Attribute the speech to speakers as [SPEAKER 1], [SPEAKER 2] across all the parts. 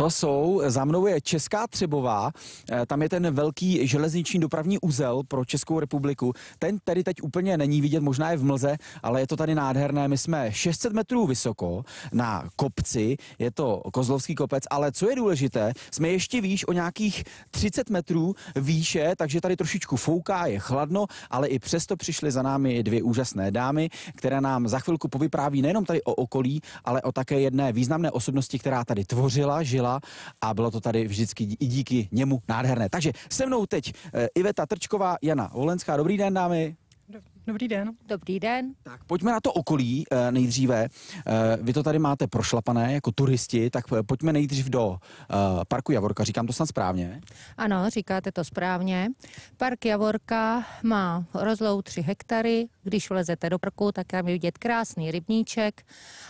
[SPEAKER 1] To jsou, za mnou je Česká Třebová, eh, tam je ten velký železniční dopravní uzel pro Českou republiku. Ten tady teď úplně není vidět, možná je v mlze, ale je to tady nádherné. My jsme 600 metrů vysoko na kopci, je to Kozlovský kopec, ale co je důležité, jsme ještě výš o nějakých 30 metrů výše, takže tady trošičku fouká, je chladno, ale i přesto přišly za námi dvě úžasné dámy, které nám za chvilku povypráví nejenom tady o okolí, ale o také jedné významné osobnosti, která tady tvořila, žila byla a bylo to tady vždycky i díky němu nádherné. Takže se mnou teď eh, Iveta Trčková, Jana Volenská. Dobrý den, dámy.
[SPEAKER 2] Dobrý den. Dobrý den. Tak pojďme na
[SPEAKER 1] to okolí eh, nejdříve. Eh, vy to tady máte prošlapané jako turisti, tak pojďme nejdřív do parku Javorka. Říkám to snad správně?
[SPEAKER 2] Ano, říkáte to správně. Park Javorka má rozlou 3 hektary, když vlezete do prku, tak tam je vidět krásný rybníček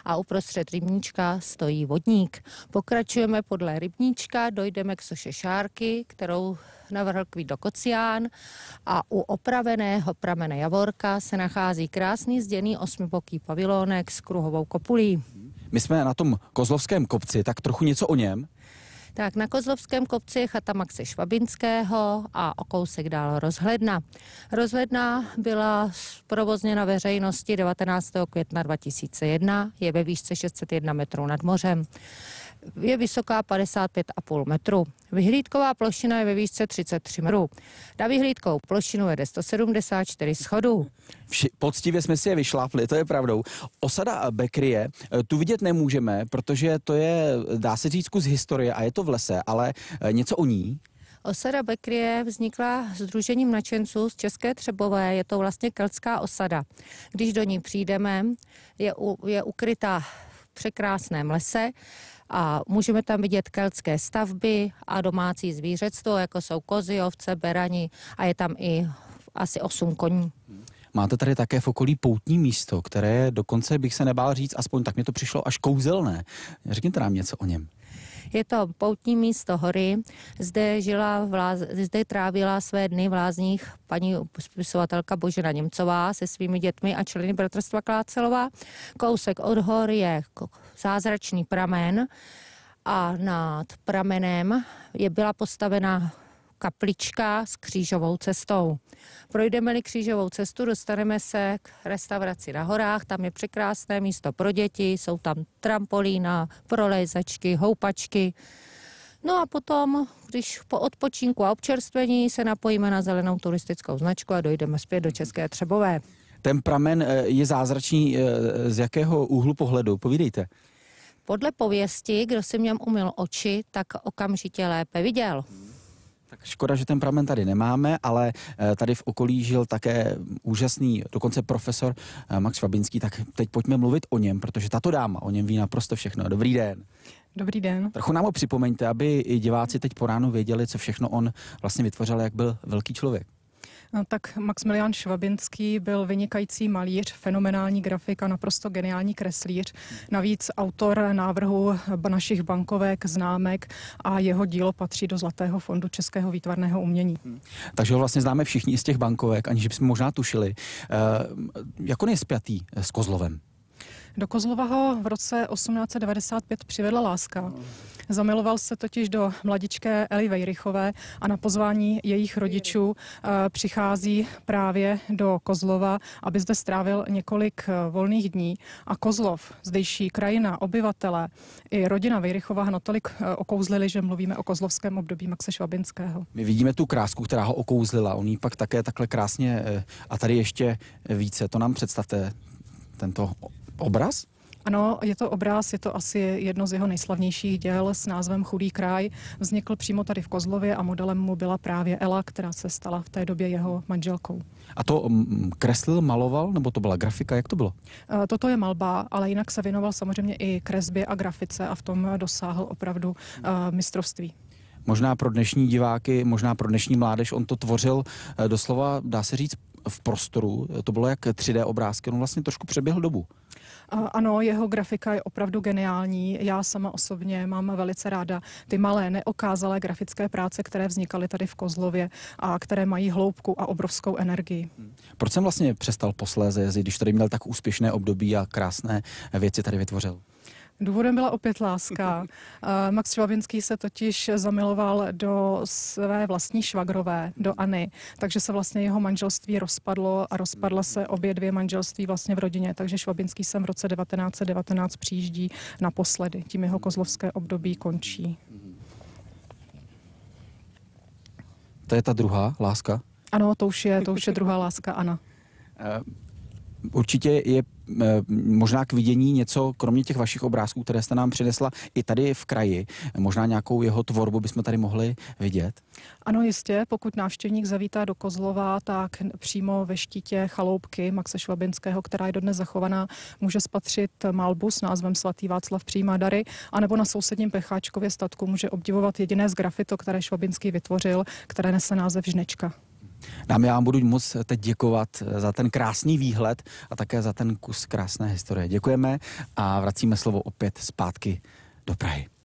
[SPEAKER 2] a uprostřed rybníčka stojí vodník. Pokračujeme podle rybníčka, dojdeme k soše šárky, kterou navrhl Kvído Kocián a u opraveného pramene Javorka se nachází krásný zděný osmiboký pavilonek s kruhovou kopulí.
[SPEAKER 1] My jsme na tom Kozlovském kopci, tak trochu něco o něm.
[SPEAKER 2] Tak na Kozlovském kopci je chata Maxe Švabinského a o kousek dál rozhledna. Rozhledna byla provozněna veřejnosti 19. května 2001, je ve výšce 601 metrů nad mořem je vysoká 55,5 metru. Vyhlídková plošina je ve výšce 33 metrů. Na vyhlídkou plošinu vede 174 schodů.
[SPEAKER 1] Vši, poctivě jsme si je vyšlápli, to je pravdou. Osada Bekrie eh, tu vidět nemůžeme, protože to je, eh, dá se říct, kus historie a je to v lese, ale eh, něco o ní?
[SPEAKER 2] Osada Bekrie vznikla Združením nadšenců z České Třebové, je to vlastně keltská osada. Když do ní přijdeme, je, u, je ukrytá v překrásném lese a můžeme tam vidět keltské stavby a domácí zvířectvo, jako jsou kozy, ovce, berani a je tam i asi osm koní.
[SPEAKER 1] Máte tady také v okolí poutní místo, které dokonce bych se nebál říct, aspoň tak mi to přišlo až kouzelné. Řekněte nám něco o něm.
[SPEAKER 2] Je to poutní místo hory, zde, žila v Láz... zde trávila své dny v Lázních paní spisovatelka Božena Němcová se svými dětmi a členy Bratrstva Klácelová. Kousek od hor je zázračný pramen a nad pramenem je byla postavena kaplička s křížovou cestou. Projdeme-li křížovou cestu, dostaneme se k restauraci na horách, tam je překrásné místo pro děti, jsou tam trampolína, prolézačky, houpačky. No a potom, když po odpočinku a občerstvení se napojíme na zelenou turistickou značku a dojdeme zpět do České Třebové.
[SPEAKER 1] Ten pramen eh, je zázračný eh, z jakého úhlu pohledu? Povídejte.
[SPEAKER 2] Podle pověsti, kdo si měl umyl oči, tak okamžitě lépe viděl.
[SPEAKER 1] Tak škoda, že ten pramen tady nemáme, ale eh, tady v okolí žil také úžasný, dokonce profesor eh, Max Fabinský, tak teď pojďme mluvit o něm, protože tato dáma o něm ví naprosto všechno. Dobrý den. Dobrý den. Trochu nám ho připomeňte, aby i diváci teď po ránu věděli, co všechno on vlastně vytvořil, jak byl velký člověk.
[SPEAKER 3] No, tak Maximilian Švabinský byl vynikající malíř, fenomenální grafik a naprosto geniální kreslíř. Navíc autor návrhu našich bankovek, známek a jeho dílo patří do Zlatého fondu českého výtvarného umění. Hmm.
[SPEAKER 1] Takže ho vlastně známe všichni z těch bankovek, aniž bychom možná tušili. Eh, jak on je spjatý s Kozlovem?
[SPEAKER 3] Do Kozlova ho v roce 1895 přivedla láska. Zamiloval se totiž do mladičké Eli Vejrychové a na pozvání jejich rodičů eh, přichází právě do Kozlova, aby zde strávil několik eh, volných dní. A Kozlov, zdejší krajina, obyvatele i rodina Vejrychová natolik eh, okouzlili, že mluvíme o kozlovském období Maxe Švabinského.
[SPEAKER 1] My vidíme tu krásku, která ho okouzlila. On ji pak také takhle krásně a tady ještě více. To nám představte tento obraz?
[SPEAKER 3] Ano, je to obraz, je to asi jedno z jeho nejslavnějších děl s názvem Chudý kraj. Vznikl přímo tady v Kozlově a modelem mu byla právě Ela, která se stala v té době jeho manželkou.
[SPEAKER 1] A to mm, kreslil, maloval, nebo to byla grafika? Jak to bylo?
[SPEAKER 3] Eh, toto je malba, ale jinak se věnoval samozřejmě i kresbě a grafice a v tom dosáhl opravdu eh, mistrovství.
[SPEAKER 1] Možná pro dnešní diváky, možná pro dnešní mládež, on to tvořil eh, doslova, dá se říct, v prostoru. To bylo jak 3D obrázky, on vlastně trošku přeběhl dobu.
[SPEAKER 3] Ano, jeho grafika je opravdu geniální. Já sama osobně mám velice ráda ty malé, neokázalé grafické práce, které vznikaly tady v Kozlově a které mají hloubku a obrovskou energii.
[SPEAKER 1] Proč jsem vlastně přestal posléze jezdit, když tady měl tak úspěšné období a krásné věci tady vytvořil?
[SPEAKER 3] Důvodem byla opět láska. Eh, Max Švabinský se totiž zamiloval do své vlastní švagrové, do Anny, takže se vlastně jeho manželství rozpadlo a rozpadla se obě dvě manželství vlastně v rodině, takže Švabinský sem v roce 1919 přijíždí naposledy. Tím jeho kozlovské období končí.
[SPEAKER 1] To je ta druhá láska?
[SPEAKER 3] Ano, to už je, to už je druhá láska, Ana.
[SPEAKER 1] Eh, určitě je Eh, možná k vidění něco, kromě těch vašich obrázků, které jste nám přinesla i tady v kraji, možná nějakou jeho tvorbu bychom tady mohli vidět?
[SPEAKER 3] Ano, jistě. Pokud návštěvník zavítá do Kozlova, tak přímo ve štítě chaloupky Maxe Švabinského, která je dodnes zachovaná, může spatřit malbu s názvem Svatý Václav přijímá dary, anebo na sousedním Pecháčkově statku může obdivovat jediné z grafito, které Švabinský vytvořil, které nese název Žnečka.
[SPEAKER 1] Dámy, já vám budu moc teď děkovat eh, za ten krásný výhled a také za ten kus krásné historie. Děkujeme a vracíme slovo opět zpátky do Prahy.